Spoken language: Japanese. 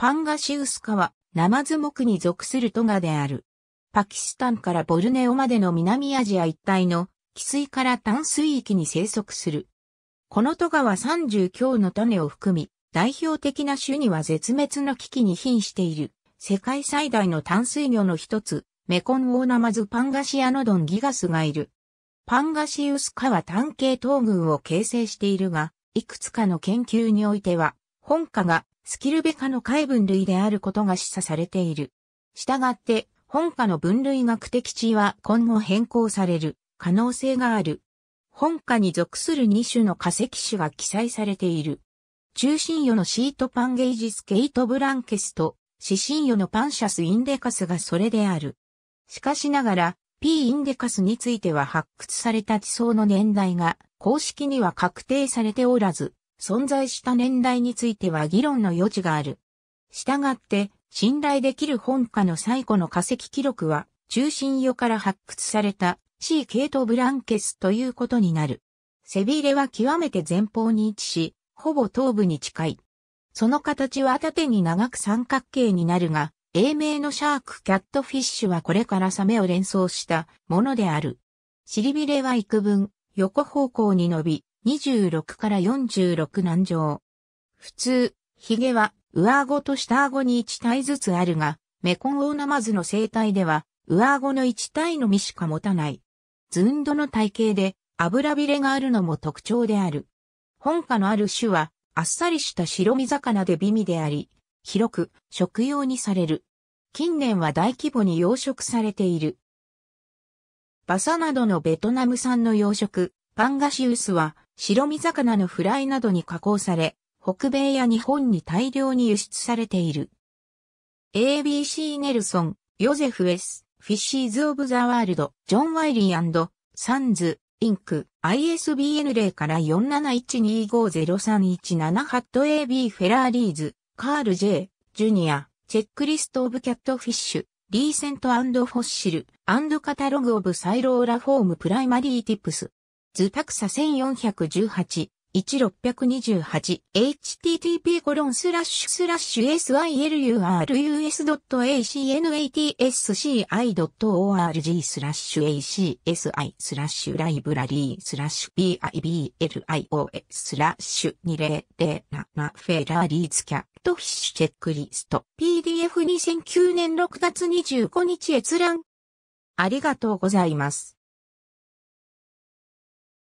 パンガシウスカは、ナマズ目に属するトガである。パキスタンからボルネオまでの南アジア一帯の、汽水から淡水域に生息する。このトガは30強の種を含み、代表的な種には絶滅の危機に瀕している。世界最大の淡水魚の一つ、メコンオナマズパンガシアノドンギガスがいる。パンガシウスカは単系統群を形成しているが、いくつかの研究においては、本科がスキルベ科の海分類であることが示唆されている。したがって、本科の分類学的地位は今後変更される可能性がある。本科に属する2種の化石種が記載されている。中心魚のシートパンゲージスケイトブランケスと、死神魚のパンシャスインデカスがそれである。しかしながら、P インデカスについては発掘された地層の年代が公式には確定されておらず、存在した年代については議論の余地がある。したがって、信頼できる本家の最古の化石記録は、中心世から発掘された C 系トブランケスということになる。背びれは極めて前方に位置し、ほぼ頭部に近い。その形は縦に長く三角形になるが、英名のシャークキャットフィッシュはこれからサメを連想したものである。尻びれは幾分横方向に伸び、26から46難上。普通、髭は上顎と下顎に1体ずつあるが、メコンオオナマズの生態では、上顎の1体のみしか持たない。ズンドの体型で油びれがあるのも特徴である。本家のある種は、あっさりした白身魚で美味であり、広く食用にされる。近年は大規模に養殖されている。バサなどのベトナム産の養殖、パンガシウスは白身魚のフライなどに加工され、北米や日本に大量に輸出されている。ABC ネルソン、ヨゼフ・エス、フィッシーズ・オブ・ザ・ワールド、ジョン・ワイリーサンズ、インク、ISBN 0から471250317ハット AB フェラーリーズ、カール J、ジュニア、チェックリスト・オブ・キャット・フィッシュ、リーセント・フォッシル、アンド・カタログ・オブ・サイローラ・フォーム・プライマリー・ティップス。ズパクサ1418、1628、http コロンスラッシュスラッシュ sylurus.acnatsci.org スラッシュ acsi スラッシュライブラリースラッシュ biblios スラッシュ2007フェラリーズキャットフィッシュチェックリスト PDF2009 年6月25日閲覧ありがとうございます。